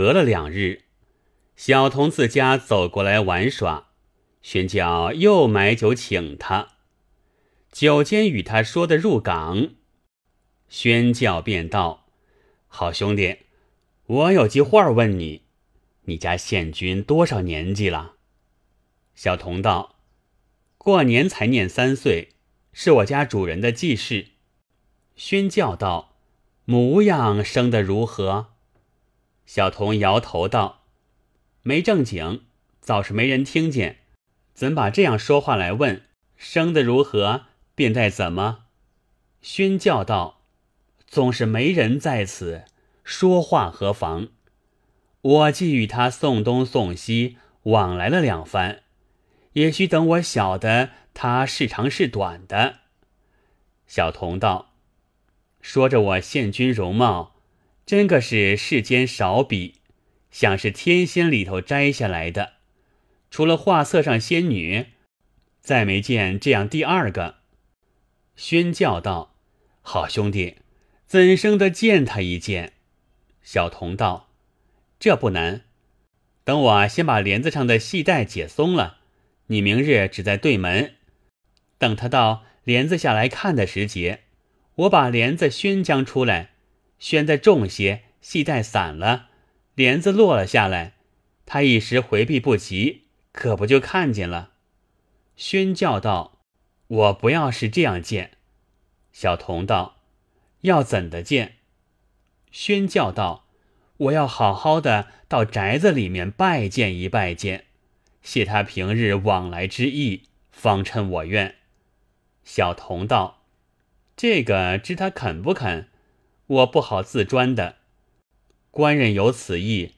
隔了两日，小童自家走过来玩耍，宣教又买酒请他。酒间与他说的入港，宣教便道：“好兄弟，我有句话问你，你家县君多少年纪了？”小童道：“过年才念三岁，是我家主人的记事。”宣教道：“模样生得如何？”小童摇头道：“没正经，早是没人听见，怎把这样说话来问？生的如何？便在怎么？”宣叫道：“总是没人在此，说话何妨？我既与他送东送西，往来了两番，也许等我晓得他是长是短的。”小童道：“说着我现君容貌。”真个是世间少比，想是天仙里头摘下来的。除了画册上仙女，再没见这样第二个。宣教道：“好兄弟，怎生得见他一见？”小童道：“这不难，等我先把帘子上的系带解松了。你明日只在对门，等他到帘子下来看的时节，我把帘子宣将出来。”宣再重些，系带散了，帘子落了下来，他一时回避不及，可不就看见了？宣叫道：“我不要是这样见。”小童道：“要怎的见？”宣叫道：“我要好好的到宅子里面拜见一拜见，谢他平日往来之意，方称我愿。”小童道：“这个知他肯不肯？”我不好自专的，官人有此意，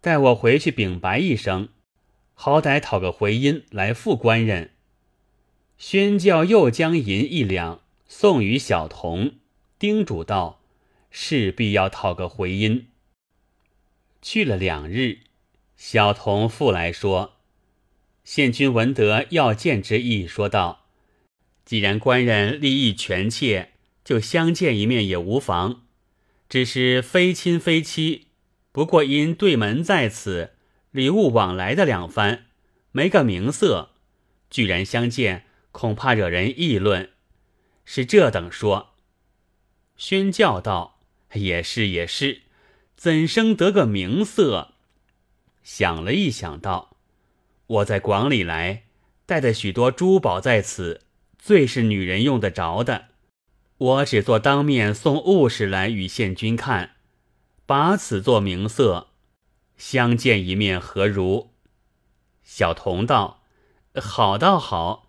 待我回去禀白一声，好歹讨个回音来复官人。宣教又将银一两送与小童，叮嘱道：“势必要讨个回音。”去了两日，小童复来说：“县君闻得要见之意。”说道：“既然官人立意全切。”就相见一面也无妨，只是非亲非戚。不过因对门在此，礼物往来的两番，没个名色，居然相见，恐怕惹人议论。是这等说。宣教道：“也是也是，怎生得个名色？”想了一想，道：“我在广里来，带的许多珠宝在此，最是女人用得着的。”我只做当面送物事来与县君看，把此作名色，相见一面何如？小童道：“好，倒好，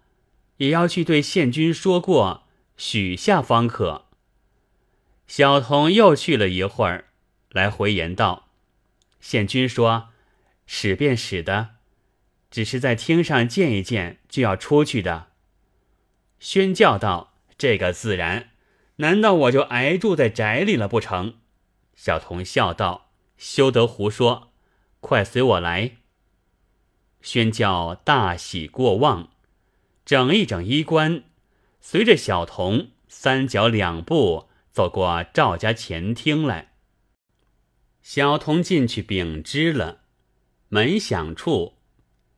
也要去对县君说过，许下方可。”小童又去了一会儿，来回言道：“县君说，使便使的，只是在厅上见一见就要出去的。”宣教道：“这个自然。”难道我就挨住在宅里了不成？小童笑道：“休得胡说，快随我来。”宣教大喜过望，整一整衣冠，随着小童三脚两步走过赵家前厅来。小童进去禀知了，门响处，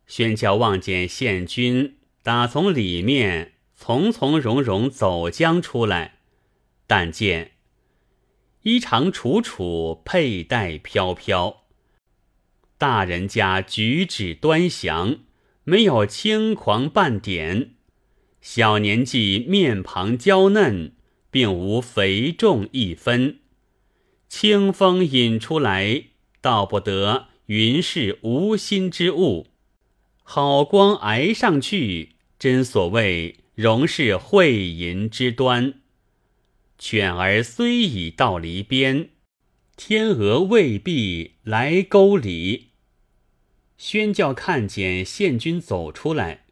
宣教望见县君打从里面从从容容走将出来。但见衣裳楚楚，佩戴飘飘。大人家举止端详，没有轻狂半点；小年纪面庞娇嫩，并无肥重一分。清风引出来，道不得云是无心之物；好光挨上去，真所谓容是慧银之端。犬儿虽已到篱边，天鹅未必来沟里。宣教看见县君走出来，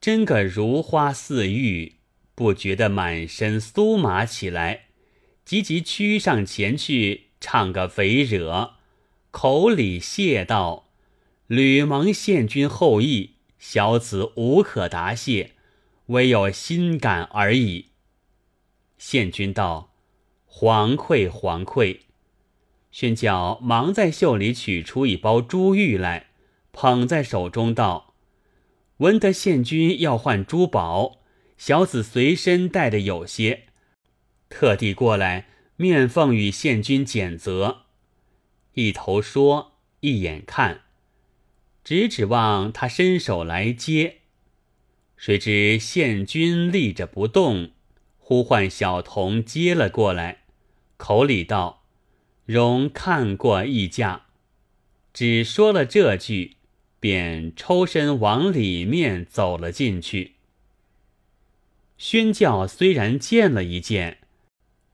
真个如花似玉，不觉得满身酥麻起来，急急趋上前去，唱个肥惹，口里谢道：“吕蒙献君后裔，小子无可答谢，唯有心感而已。”献君道：“惶愧，惶愧。”宣教忙在袖里取出一包珠玉来，捧在手中道：“闻得献君要换珠宝，小子随身带的有些，特地过来面奉与献君检择。一头说，一眼看，只指望他伸手来接，谁知献君立着不动。”呼唤小童接了过来，口里道：“容看过一架。”只说了这句，便抽身往里面走了进去。宣教虽然见了一见，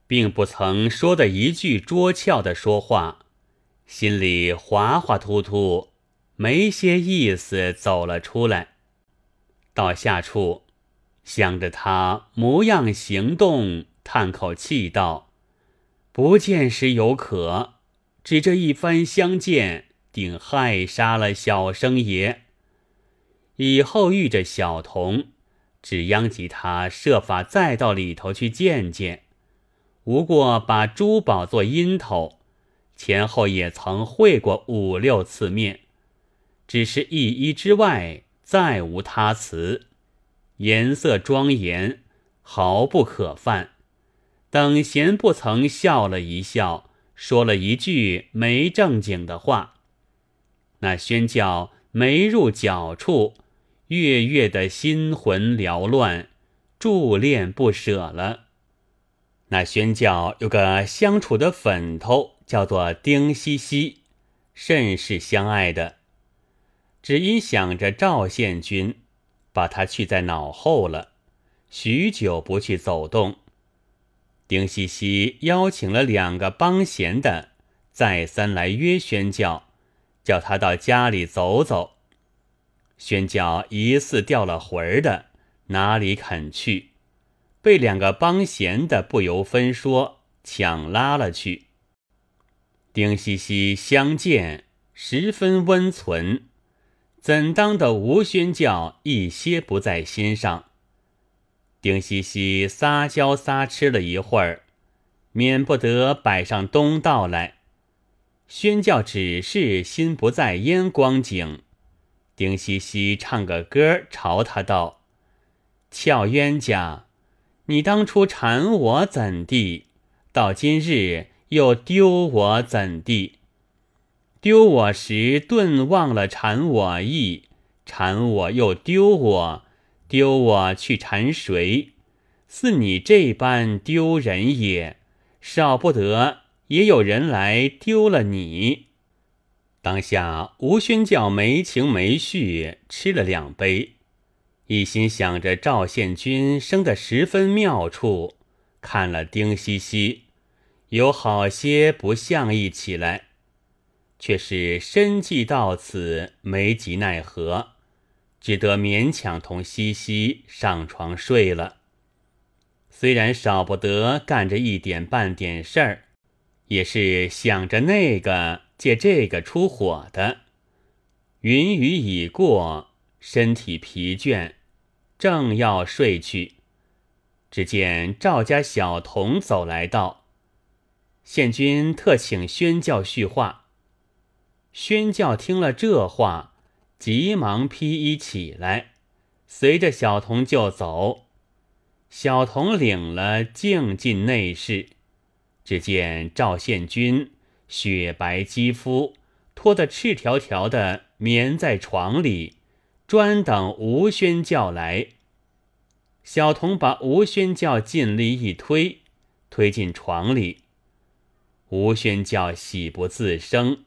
并不曾说的一句拙俏的说话，心里滑滑突突，没些意思，走了出来，到下处。想着他模样行动，叹口气道：“不见时犹可，只这一番相见，定害杀了小生爷。以后遇着小童，只殃及他设法再到里头去见见。无过把珠宝做阴头，前后也曾会过五六次面，只是一一之外，再无他词。”颜色庄严，毫不可犯。等闲不曾笑了一笑，说了一句没正经的话。那宣教没入角处，月月的心魂缭乱，驻恋不舍了。那宣教有个相处的粉头，叫做丁西西，甚是相爱的。只因想着赵献君。把他去在脑后了，许久不去走动。丁西西邀请了两个帮闲的，再三来约宣教，叫他到家里走走。宣教疑似掉了魂儿的，哪里肯去？被两个帮闲的不由分说抢拉了去。丁西西相见，十分温存。怎当的无宣教一些不在心上？丁西西撒娇撒痴了一会儿，免不得摆上东道来，宣教只是心不在焉光景。丁西西唱个歌朝他道：“俏冤家，你当初缠我怎地？到今日又丢我怎地？”丢我时顿忘了缠我意，缠我又丢我，丢我去缠谁？似你这般丢人也，少不得也有人来丢了你。当下吴宣教没情没绪，吃了两杯，一心想着赵献君生得十分妙处，看了丁西西，有好些不像意起来。却是身计到此，没及奈何，只得勉强同西西上床睡了。虽然少不得干着一点半点事儿，也是想着那个借这个出火的。云雨已过，身体疲倦，正要睡去，只见赵家小童走来道：“县君特请宣教叙话。”宣教听了这话，急忙披衣起来，随着小童就走。小童领了，径进内室。只见赵献君雪白肌肤，脱得赤条条的，眠在床里，专等吴宣教来。小童把吴宣教尽力一推，推进床里。吴宣教喜不自胜。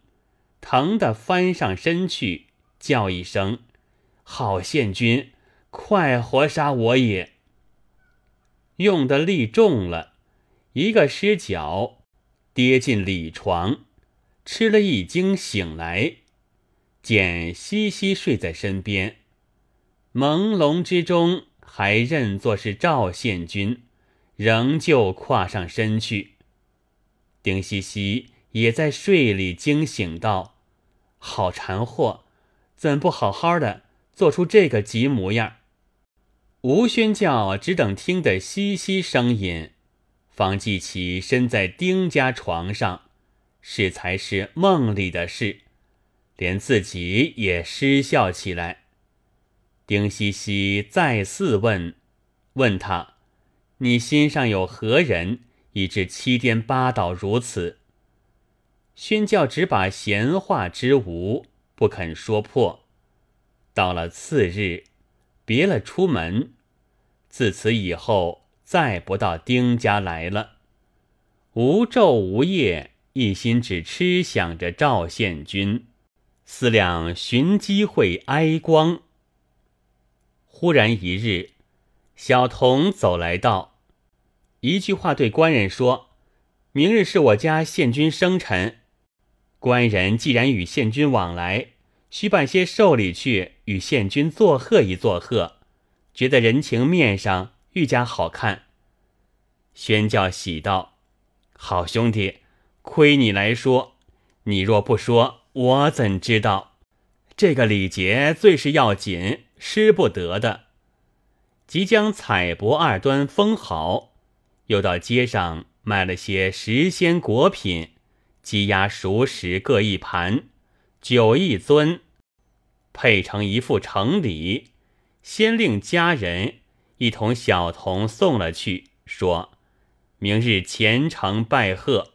疼的翻上身去，叫一声：“好献君，快活杀我也！”用的力重了，一个失脚，跌进里床，吃了一惊，醒来，见西西睡在身边，朦胧之中还认作是赵献君，仍旧跨上身去。丁西西也在睡里惊醒，道：好馋货，怎不好好的做出这个急模样？吴宣教只等听得嘻嘻声音，方记起身在丁家床上，是才是梦里的事，连自己也失笑起来。丁西西再四问，问他：“你心上有何人，以致七颠八倒如此？”宣教只把闲话之无不肯说破，到了次日，别了出门，自此以后再不到丁家来了。无昼无夜，一心只痴想着赵献君，思量寻机会哀光。忽然一日，小童走来道：“一句话对官人说，明日是我家县君生辰。”官人既然与县君往来，须办些寿礼去与县君作贺一作贺，觉得人情面上愈加好看。宣教喜道：“好兄弟，亏你来说，你若不说，我怎知道？这个礼节最是要紧，失不得的。”即将彩帛二端封好，又到街上买了些时鲜果品。鸡鸭熟食各一盘，酒一樽，配成一副成礼。先令家人一同小童送了去，说明日前程拜贺。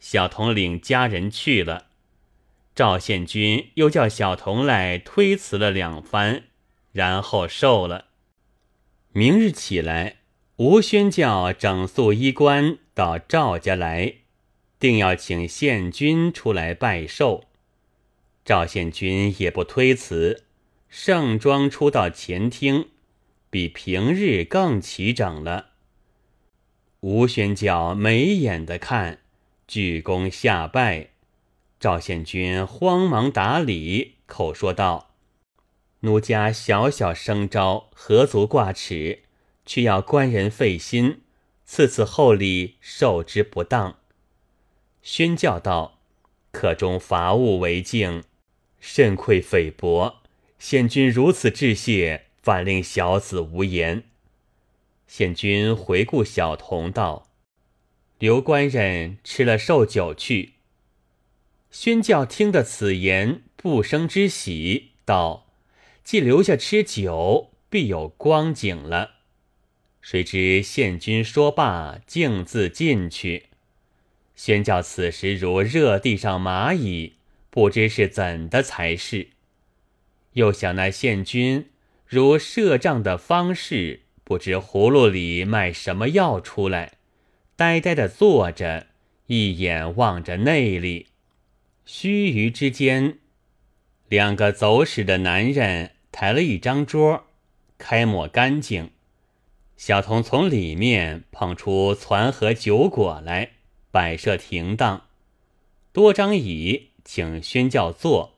小童领家人去了。赵献君又叫小童来推辞了两番，然后受了。明日起来，吴宣教整肃衣冠到赵家来。定要请县君出来拜寿，赵县君也不推辞，盛装出到前厅，比平日更齐整了。吴玄教眉眼的看，鞠躬下拜，赵献君慌忙打礼，口说道：“奴家小小生招，何足挂齿，却要官人费心，赐此厚礼，受之不当。”宣教道：“客中伐物为敬，甚愧匪薄。县君如此致谢，反令小子无言。”县君回顾小童道：“刘官人吃了寿酒去。”宣教听得此言，不生之喜，道：“既留下吃酒，必有光景了。”谁知县君说罢，径自进去。宣教此时如热地上蚂蚁，不知是怎的才是。又想那县君如设障的方式，不知葫芦里卖什么药出来，呆呆的坐着，一眼望着内里。须臾之间，两个走使的男人抬了一张桌，开抹干净，小童从里面捧出攒和酒果来。摆设停当，多张椅，请宣教坐。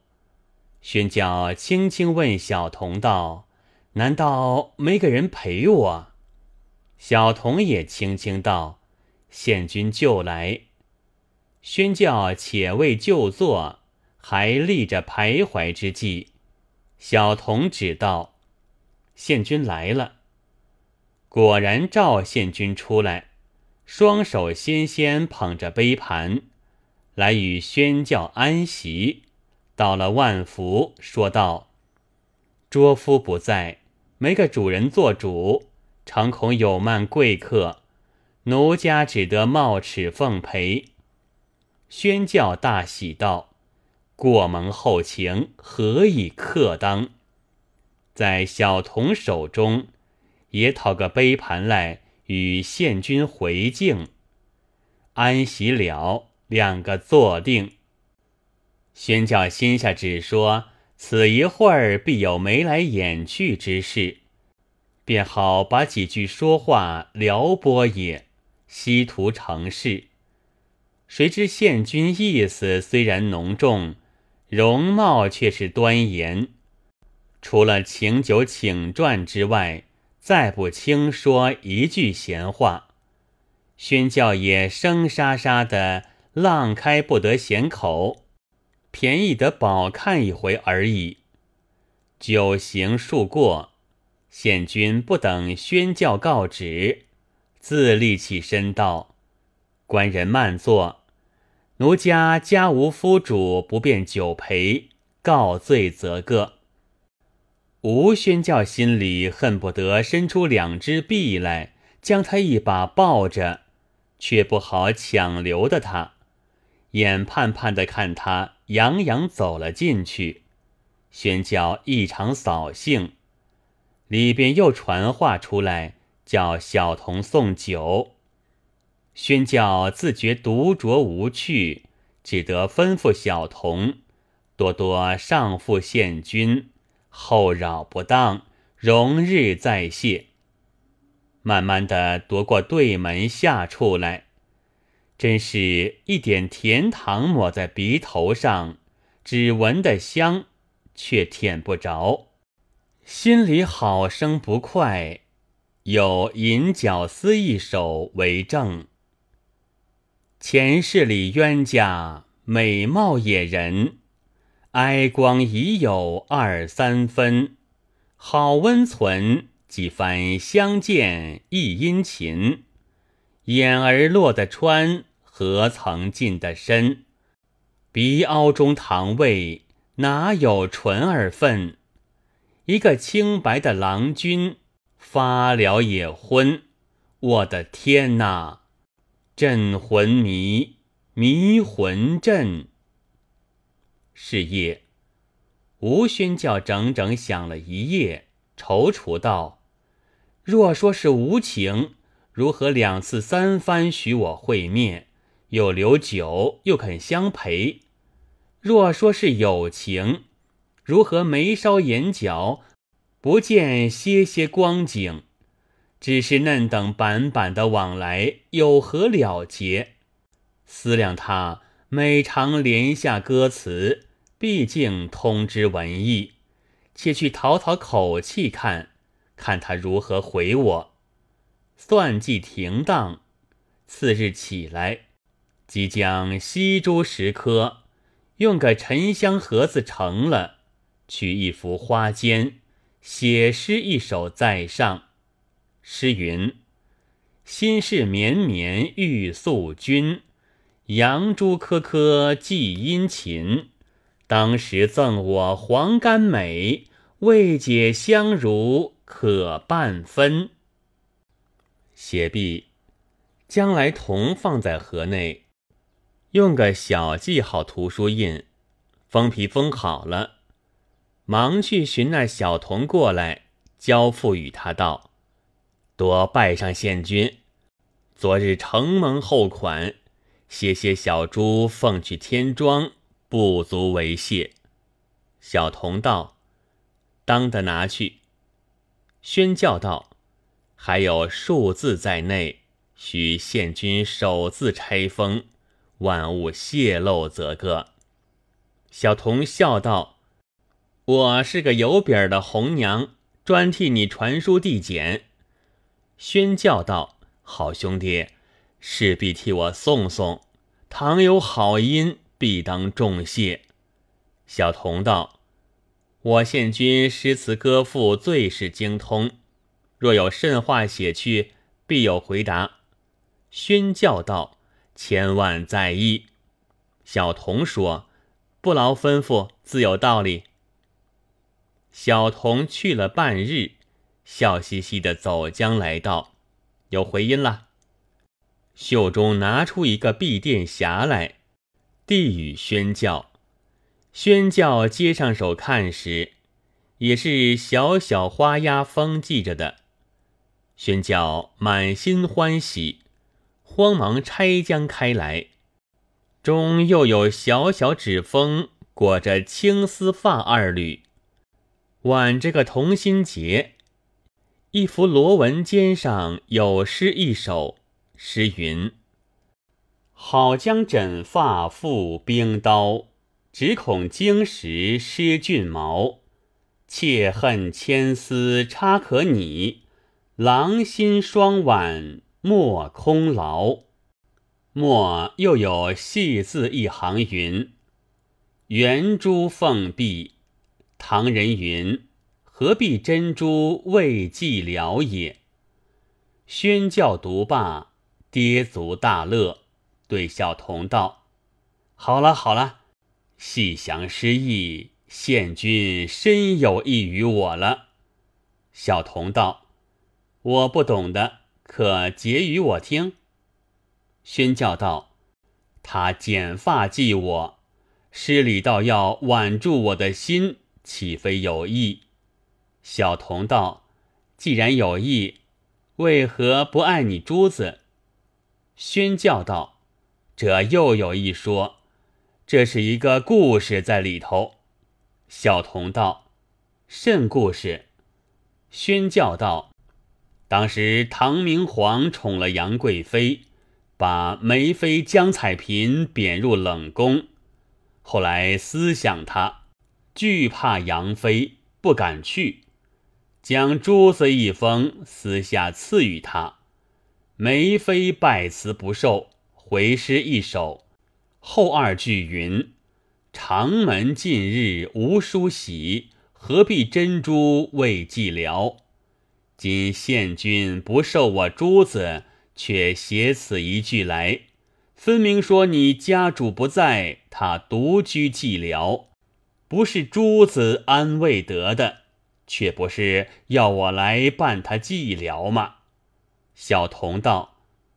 宣教轻轻问小童道：“难道没个人陪我？”小童也轻轻道：“县君就来。”宣教且未就坐，还立着徘徊之际，小童指道：“县君来了。”果然赵县君出来。双手纤纤捧着杯盘，来与宣教安席。到了万福，说道：“拙夫不在，没个主人做主，常恐有慢贵客，奴家只得冒齿奉陪。”宣教大喜道：“过蒙厚情，何以克当？在小童手中，也讨个杯盘来。”与县君回敬，安息了两个坐定。宣教心下只说，此一会儿必有眉来眼去之事，便好把几句说话撩拨也稀图成事。谁知县君意思虽然浓重，容貌却是端严。除了请酒请传之外。再不轻说一句闲话，宣教也生沙沙的，浪开不得闲口，便宜得饱看一回而已。酒行数过，县君不等宣教告旨，自立起身道：“官人慢坐，奴家家无夫主，不便久陪，告罪则个。”吴宣教心里恨不得伸出两只臂来将他一把抱着，却不好强留的他，眼盼盼的看他洋洋走了进去。宣教异常扫兴，里边又传话出来叫小童送酒。宣教自觉独酌无趣，只得吩咐小童多多上赴献君。后扰不当，容日再谢。慢慢的踱过对门下处来，真是一点甜糖抹在鼻头上，只闻得香，却舔不着，心里好生不快。有银角丝一首为证。前世里冤家，美貌野人。哀光已有二三分，好温存；几番相见亦殷勤。眼儿落得穿，何曾近得深？鼻凹中堂味，哪有唇儿份？一个清白的郎君，发了也昏。我的天哪！镇魂迷，迷魂阵。是夜，吴宣教整整想了一夜，踌躇道：“若说是无情，如何两次三番许我会面，又留酒，又肯相陪？若说是有情，如何眉梢眼角不见些些光景？只是嫩等板板的往来，有何了结？思量他。”每常连下歌词，毕竟通知文艺，且去讨讨口气，看看他如何回我。算计停当，次日起来，即将西珠石颗，用个沉香盒子盛了，取一幅花笺，写诗一首在上。诗云：“心事绵绵欲诉君。”杨朱颗颗寄殷勤，当时赠我黄甘美，未解相如可半分。写毕，将来童放在盒内，用个小记号图书印，封皮封好了，忙去寻那小童过来，交付与他道：“多拜上县君，昨日承蒙厚款。”谢谢小猪奉去天庄，不足为谢。小童道：“当的拿去。”宣教道：“还有数字在内，需县君手自拆封，万物泄露则个。”小童笑道：“我是个有饼的红娘，专替你传书递简。”宣教道：“好兄弟，势必替我送送。”倘有好音，必当重谢。小童道：“我现君诗词歌赋最是精通，若有甚话写去，必有回答。”宣教道：“千万在意。”小童说：“不劳吩咐，自有道理。”小童去了半日，笑嘻嘻的走将来道：“有回音了。”袖中拿出一个碧垫匣来，递与宣教。宣教接上手看时，也是小小花压封系着的。宣教满心欢喜，慌忙拆将开来，中又有小小纸封裹着青丝发二缕，挽着个同心结，一幅罗纹肩上有诗一首。诗云：“好将枕发付冰刀，只恐惊时失俊毛。妾恨千丝插可拟，郎心双挽莫空劳。”末又有戏字一行云：“圆珠凤碧。”唐人云：“何必珍珠未寂寥也？”宣教独罢。跌足大乐，对小童道：“好了好了，细详诗意，献君深有益于我了。”小童道：“我不懂的，可解与我听。”宣教道：“他剪发记我，诗里道要挽住我的心，岂非有意？”小童道：“既然有意，为何不爱你珠子？”宣教道：“这又有一说，这是一个故事在里头。”小童道：“甚故事？”宣教道：“当时唐明皇宠了杨贵妃，把梅妃江采嫔贬入冷宫。后来思想她，惧怕杨妃，不敢去，将珠子一封私下赐予他。”梅妃拜辞不受，回诗一首，后二句云：“长门近日无书喜，何必珍珠为寂寥？”今献君不受我珠子，却写此一句来，分明说你家主不在，他独居寂寥，不是珠子安慰得的，却不是要我来伴他寂寥吗？小童道：“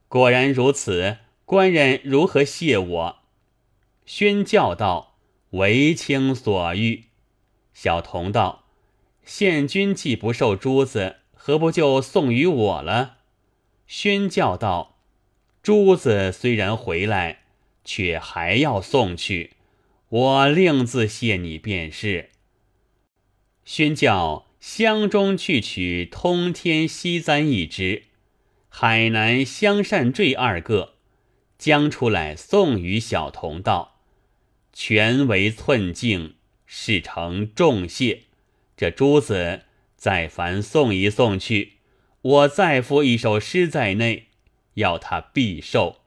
果然如此，官人如何谢我？”宣教道：“为卿所欲。”小童道：“献君既不受珠子，何不就送与我了？”宣教道：“珠子虽然回来，却还要送去，我另自谢你便是。”宣教箱中去取通天锡簪一只。海南香扇坠二个，将出来送与小童道：“全为寸净，事成重谢。这珠子再凡送一送去，我再附一首诗在内，要他必受。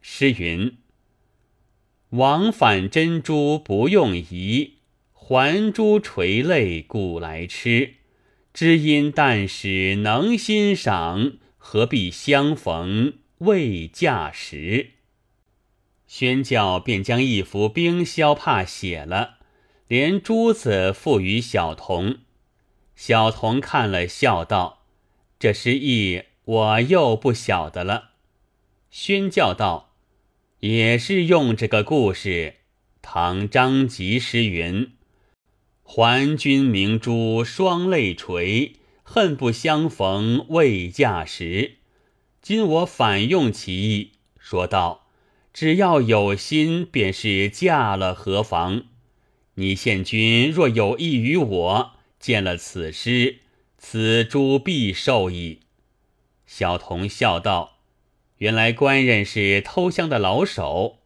诗云：‘往返珍珠不用疑，还珠垂泪古来痴。知音但使能欣赏。’”何必相逢未嫁时？宣教便将一幅冰消帕写了，连珠子付与小童。小童看了，笑道：“这诗意我又不晓得了。”宣教道：“也是用这个故事。唐张籍诗云：‘还君明珠双泪垂。’”恨不相逢未嫁时，今我反用其意，说道：只要有心，便是嫁了何妨？你献君若有意于我，见了此诗，此珠必受矣。小童笑道：原来官人是偷香的老手。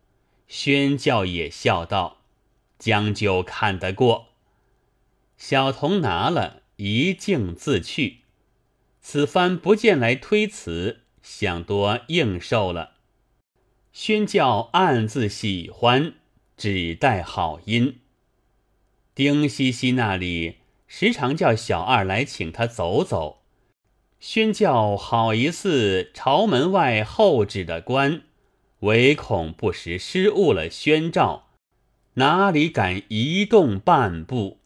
宣教也笑道：将就看得过。小童拿了。一径自去，此番不见来推辞，想多应受了。宣教暗自喜欢，只待好音。丁西西那里时常叫小二来请他走走，宣教好一似朝门外候旨的官，唯恐不时失误了宣召，哪里敢移动半步。